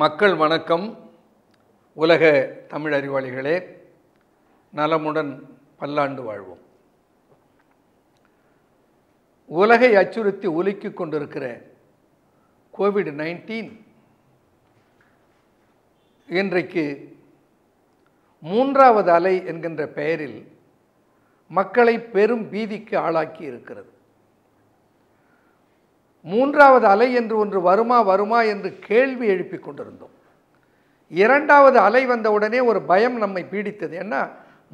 மக்கள் வணக்கம் உலக தமிழ் அறிவாளிகளே நலமுடன் பல்லாண்டு வாழ்வோம் உலகை அச்சுறுத்தி ஒலுக்கி கொண்டிருக்கிற கோவிட் நைன்டீன் இன்றைக்கு மூன்றாவது அலை என்கின்ற பெயரில் மக்களை பெரும் பீதிக்கு ஆளாக்கி இருக்கிறது மூன்றாவது அலை என்று ஒன்று வருமா வருமா என்று கேள்வி எழுப்பி கொண்டிருந்தோம் இரண்டாவது அலை வந்தவுடனே ஒரு பயம் நம்மை பீடித்தது என்ன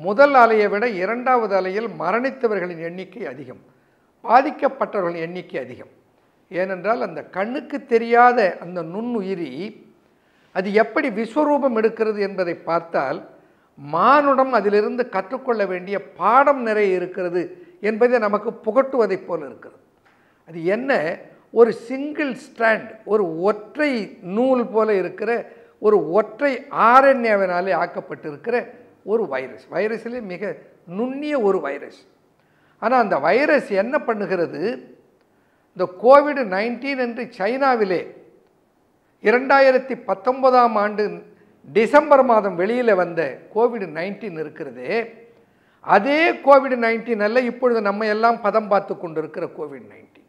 முதல் அலையை விட இரண்டாவது அலையில் மரணித்தவர்களின் எண்ணிக்கை அதிகம் பாதிக்கப்பட்டவர்களின் எண்ணிக்கை அதிகம் ஏனென்றால் அந்த கண்ணுக்கு தெரியாத அந்த நுண்ணுயிரி அது எப்படி விஸ்வரூபம் எடுக்கிறது என்பதை பார்த்தால் மானுடம் அதிலிருந்து கற்றுக்கொள்ள வேண்டிய பாடம் நிறைய இருக்கிறது என்பதை நமக்கு புகட்டுவதைப் போல் இருக்கிறது அது என்ன ஒரு சிங்கிள் ஸ்ட்ராண்ட் ஒரு ஒற்றை நூல் போல இருக்கிற ஒரு ஒற்றை ஆரண்யாவினாலே ஆக்கப்பட்டிருக்கிற ஒரு வைரஸ் வைரஸிலே மிக நுண்ணிய ஒரு வைரஸ் ஆனால் அந்த வைரஸ் என்ன பண்ணுகிறது இந்த கோவிட் நைன்டீன் என்று சைனாவிலே இரண்டாயிரத்தி பத்தொன்பதாம் ஆண்டு டிசம்பர் மாதம் வெளியில் வந்த கோவிட் நைன்டீன் இருக்கிறதே அதே கோவிட் நைன்டீன் அல்ல இப்பொழுது நம்ம எல்லாம் பதம் பார்த்து கொண்டிருக்கிற கோவிட் நைன்டீன்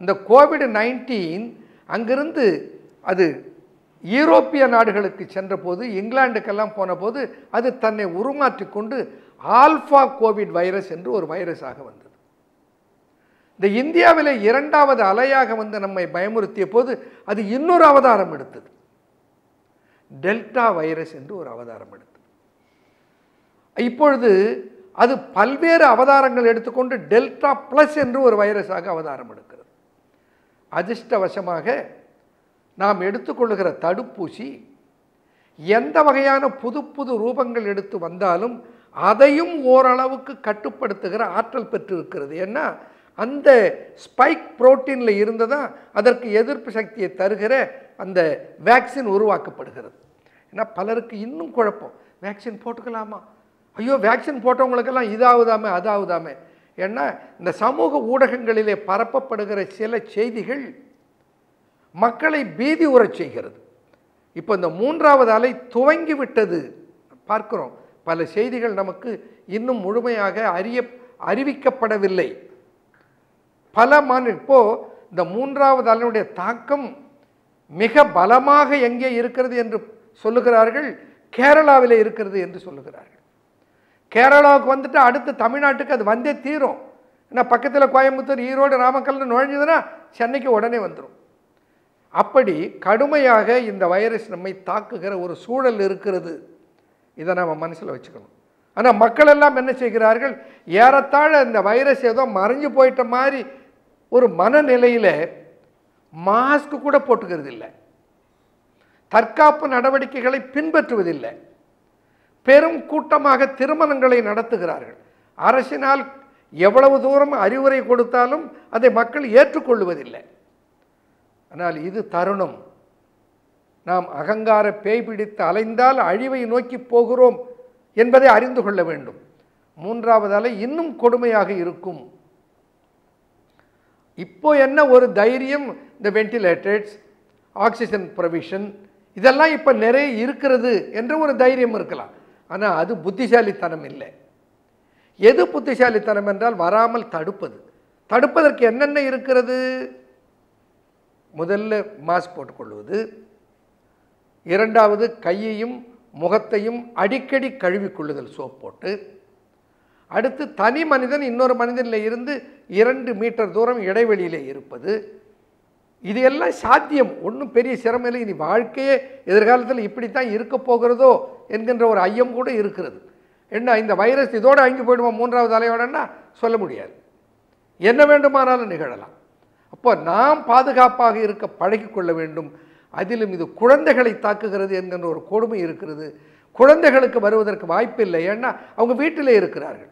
இந்த கோவிட் நைன்டீன் அங்கிருந்து அது ஈரோப்பிய நாடுகளுக்கு சென்றபோது இங்கிலாண்டுக்கெல்லாம் போனபோது அது தன்னை உருமாற்றி கொண்டு ஆல்ஃபா கோவிட் வைரஸ் என்று ஒரு வைரஸாக வந்தது இந்த இந்தியாவில் இரண்டாவது அலையாக வந்து நம்மை பயமுறுத்திய போது அது இன்னொரு அவதாரம் எடுத்தது டெல்டா வைரஸ் என்று ஒரு அவதாரம் எடுத்தது இப்பொழுது அது பல்வேறு அவதாரங்கள் எடுத்துக்கொண்டு டெல்டா ப்ளஸ் என்று ஒரு வைரஸாக அவதாரம் எடுக்கிறது அதிர்ஷ்டவசமாக நாம் எடுத்துக்கொள்ளுகிற தடுப்பூசி எந்த வகையான புது புது ரூபங்கள் எடுத்து வந்தாலும் அதையும் ஓரளவுக்கு கட்டுப்படுத்துகிற ஆற்றல் பெற்றிருக்கிறது ஏன்னா அந்த ஸ்பைக் புரோட்டீனில் தான் அதற்கு எதிர்ப்பு சக்தியை தருகிற அந்த வேக்சின் உருவாக்கப்படுகிறது ஏன்னா பலருக்கு இன்னும் குழப்பம் வேக்சின் போட்டுக்கலாமா ஐயோ வேக்சின் போட்டவங்களுக்கெல்லாம் இதாகுதாமே அதாகுதாமே ஏன்னா இந்த சமூக ஊடகங்களிலே பரப்பப்படுகிற சில செய்திகள் மக்களை பீதி உறச் செய்கிறது இப்போ இந்த மூன்றாவது அலை துவங்கி விட்டது பார்க்குறோம் பல செய்திகள் நமக்கு இன்னும் முழுமையாக அறிய அறிவிக்கப்படவில்லை பல மாநில இப்போது இந்த மூன்றாவது அலையினுடைய தாக்கம் மிக பலமாக எங்கே இருக்கிறது என்று சொல்லுகிறார்கள் கேரளாவிலே இருக்கிறது என்று சொல்லுகிறார்கள் கேரளாவுக்கு வந்துட்டு அடுத்து தமிழ்நாட்டுக்கு அது வந்தே தீரும் ஏன்னா பக்கத்தில் கோயம்புத்தூர் ஈரோடு நாமக்கல்னு நுழைஞ்சதுன்னா சென்னைக்கு உடனே வந்துடும் அப்படி கடுமையாக இந்த வைரஸ் நம்மை தாக்குகிற ஒரு சூழல் இருக்கிறது இதை நம்ம மனசில் வச்சுக்கணும் ஆனால் மக்கள் எல்லாம் என்ன செய்கிறார்கள் ஏறத்தாழ இந்த வைரஸ் ஏதோ மறைஞ்சு போயிட்ட மாதிரி ஒரு மனநிலையில் மாஸ்க் கூட போட்டுக்கிறது இல்லை தற்காப்பு நடவடிக்கைகளை பின்பற்றுவதில்லை பெரும் கூட்டமாக திருமணங்களை நடத்துகிறார்கள் அரசினால் எவ்வளவு தூரம் அறிவுரை கொடுத்தாலும் அதை மக்கள் ஏற்றுக்கொள்வதில்லை ஆனால் இது தருணம் நாம் அகங்கார பேய் பிடித்து அலைந்தால் அழிவை நோக்கி போகிறோம் என்பதை அறிந்து கொள்ள வேண்டும் மூன்றாவது அலை இன்னும் கொடுமையாக இருக்கும் இப்போ என்ன ஒரு தைரியம் இந்த வென்டிலேட்டர்ஸ் ஆக்சிஜன் ப்ரொவிஷன் இதெல்லாம் இப்போ நிறைய இருக்கிறது என்ற ஒரு தைரியம் இருக்கலாம் ஆனால் அது புத்திசாலித்தனம் இல்லை எது புத்திசாலித்தனம் என்றால் வராமல் தடுப்பது தடுப்பதற்கு என்னென்ன இருக்கிறது முதல்ல மாஸ்க் போட்டுக்கொள்வது இரண்டாவது கையையும் முகத்தையும் அடிக்கடி கழுவிக்கொள்ளுதல் சோப் போட்டு அடுத்து தனி மனிதன் இன்னொரு மனிதனில் இருந்து இரண்டு மீட்டர் தூரம் இடைவெளியில் இருப்பது இது எல்லாம் சாத்தியம் ஒன்றும் பெரிய சிரமம் இல்லை இனி வாழ்க்கையே எதிர்காலத்தில் இப்படித்தான் இருக்க போகிறதோ என்கின்ற ஒரு ஐயம் கூட இருக்கிறது என்ன இந்த வைரஸ் இதோடு அங்கே போயிடுவோம் மூன்றாவது அலையோடன்னா சொல்ல முடியாது என்ன வேண்டுமானாலும் நிகழலாம் அப்போ நாம் பாதுகாப்பாக இருக்க பழகிக்கொள்ள வேண்டும் அதிலும் இது குழந்தைகளை தாக்குகிறது என்கின்ற ஒரு கொடுமை இருக்கிறது குழந்தைகளுக்கு வருவதற்கு இல்லை ஏன்னா அவங்க வீட்டிலே இருக்கிறார்கள்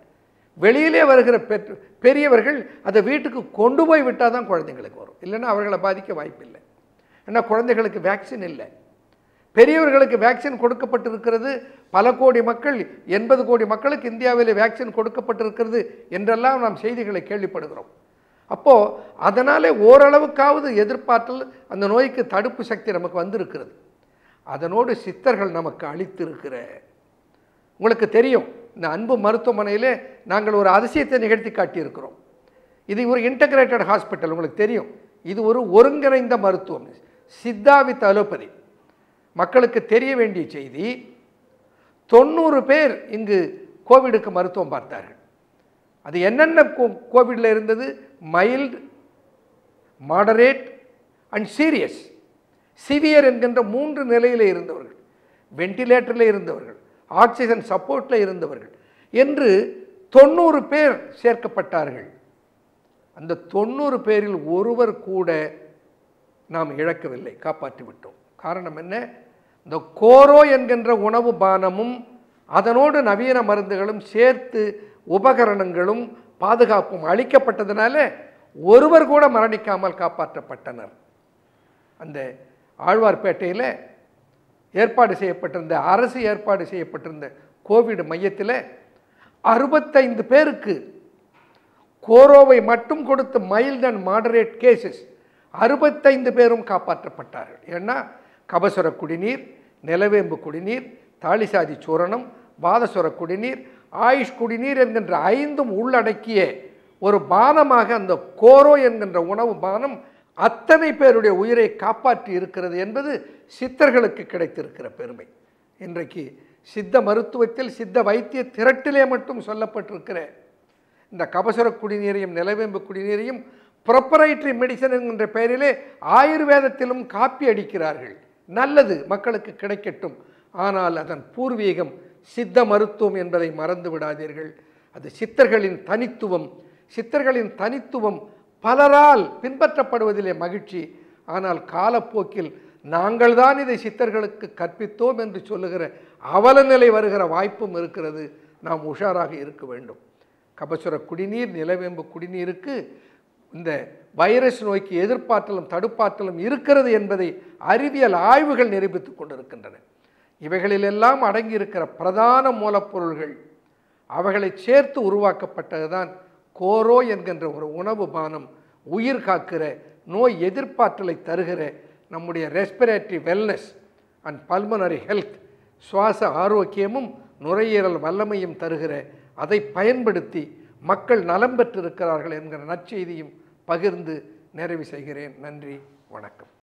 வெளியிலே வருகிற பெற்று பெரியவர்கள் அதை வீட்டுக்கு கொண்டு போய் விட்டால் தான் குழந்தைங்களுக்கு வரும் இல்லைன்னா அவர்களை பாதிக்க வாய்ப்பில்லை ஏன்னா குழந்தைகளுக்கு வேக்சின் இல்லை பெரியவர்களுக்கு வேக்சின் கொடுக்கப்பட்டிருக்கிறது பல கோடி மக்கள் எண்பது கோடி மக்களுக்கு இந்தியாவில் வேக்சின் கொடுக்கப்பட்டிருக்கிறது என்றெல்லாம் நாம் செய்திகளை கேள்விப்படுகிறோம் அப்போது அதனாலே ஓரளவுக்காவது எதிர்பார்த்தல் அந்த நோய்க்கு தடுப்பு சக்தி நமக்கு வந்திருக்கிறது அதனோடு சித்தர்கள் நமக்கு அளித்திருக்கிற உங்களுக்கு தெரியும் இந்த அன்பு மருத்துவமனையிலே நாங்கள் ஒரு அதிசயத்தை நிகழ்த்தி காட்டியிருக்கிறோம் இது ஒரு இன்டகிரேட்டட் ஹாஸ்பிட்டல் உங்களுக்கு தெரியும் இது ஒரு ஒருங்கிணைந்த மருத்துவம் சித்தா வித் அலோபதி மக்களுக்கு தெரிய வேண்டிய செய்தி தொண்ணூறு பேர் இங்கு கோவிடுக்கு மருத்துவம் பார்த்தார்கள் அது என்னென்ன கோவிடில் இருந்தது mild moderate and serious severe என்கின்ற மூன்று நிலையில் இருந்தவர்கள் வெண்டிலேட்டரில் இருந்தவர்கள் ஆக்சிஜன் சப்போர்ட்டில் இருந்தவர்கள் என்று தொண்ணூறு பேர் சேர்க்கப்பட்டார்கள் அந்த தொண்ணூறு பேரில் ஒருவர் கூட நாம் இழக்கவில்லை காப்பாற்றி விட்டோம் காரணம் என்ன இந்த கோரோ என்கின்ற உணவு பானமும் அதனோடு நவீன மருந்துகளும் சேர்த்து உபகரணங்களும் பாதுகாப்பும் அளிக்கப்பட்டதுனால ஒருவர் கூட மரணிக்காமல் காப்பாற்றப்பட்டனர் அந்த ஆழ்வார்பேட்டையில் ஏற்பாடு செய்யப்பட்டிருந்த அரசு ஏற்பாடு செய்யப்பட்டிருந்த கோவிட் மையத்தில் அறுபத்தைந்து பேருக்கு கோரோவை மட்டும் கொடுத்து மைல்ட் அண்ட் மாடரேட் கேசஸ் அறுபத்தைந்து பேரும் காப்பாற்றப்பட்டார்கள் ஏன்னா கபசுர குடிநீர் நிலவேம்பு குடிநீர் தாலிசாதி சூரணம் பாதசுர குடிநீர் ஆயுஷ் குடிநீர் என்கின்ற ஐந்தும் உள்ளடக்கிய ஒரு பானமாக அந்த கோரோ என்கின்ற உணவு பானம் அத்தனை பேருடைய உயிரை காப்பாற்றி இருக்கிறது என்பது சித்தர்களுக்கு கிடைத்திருக்கிற பெருமை இன்றைக்கு சித்த மருத்துவத்தில் சித்த வைத்திய திரட்டிலே மட்டும் சொல்லப்பட்டிருக்கிற இந்த கபசுர குடிநீரையும் நிலவேம்பு குடிநீரையும் ப்ரொப்பரைட்ரி மெடிசன் என்கின்ற பெயரிலே ஆயுர்வேதத்திலும் காப்பி அடிக்கிறார்கள் நல்லது மக்களுக்கு கிடைக்கட்டும் ஆனால் அதன் பூர்வீகம் சித்த மருத்துவம் என்பதை மறந்து விடாதீர்கள் அது சித்தர்களின் தனித்துவம் சித்தர்களின் தனித்துவம் பலரால் பின்பற்றப்படுவதிலே மகிழ்ச்சி ஆனால் காலப்போக்கில் நாங்கள் தான் இதை சித்தர்களுக்கு கற்பித்தோம் என்று சொல்லுகிற அவலநிலை வருகிற வாய்ப்பும் இருக்கிறது நாம் உஷாராக இருக்க வேண்டும் கபசுர குடிநீர் நிலவேம்பு குடிநீருக்கு இந்த வைரஸ் நோய்க்கு எதிர்ப்பாற்றலும் தடுப்பாற்றலும் இருக்கிறது என்பதை அறிவியல் ஆய்வுகள் நிரூபித்து கொண்டிருக்கின்றன இவைகளிலெல்லாம் அடங்கியிருக்கிற பிரதான மூலப்பொருள்கள் அவைகளை சேர்த்து உருவாக்கப்பட்டதுதான் கோரோ என்கின்ற ஒரு உணவு பானம் உயிர் காக்கிற நோய் எதிர்ப்பாற்றலை தருகிற நம்முடைய respiratory wellness and pulmonary health சுவாச ஆரோக்கியமும் நுரையீரல் வல்லமையும் தருகிற அதை பயன்படுத்தி மக்கள் நலம் பெற்றிருக்கிறார்கள் என்கிற நற்செய்தியும் பகிர்ந்து நிறைவு செய்கிறேன் நன்றி வணக்கம்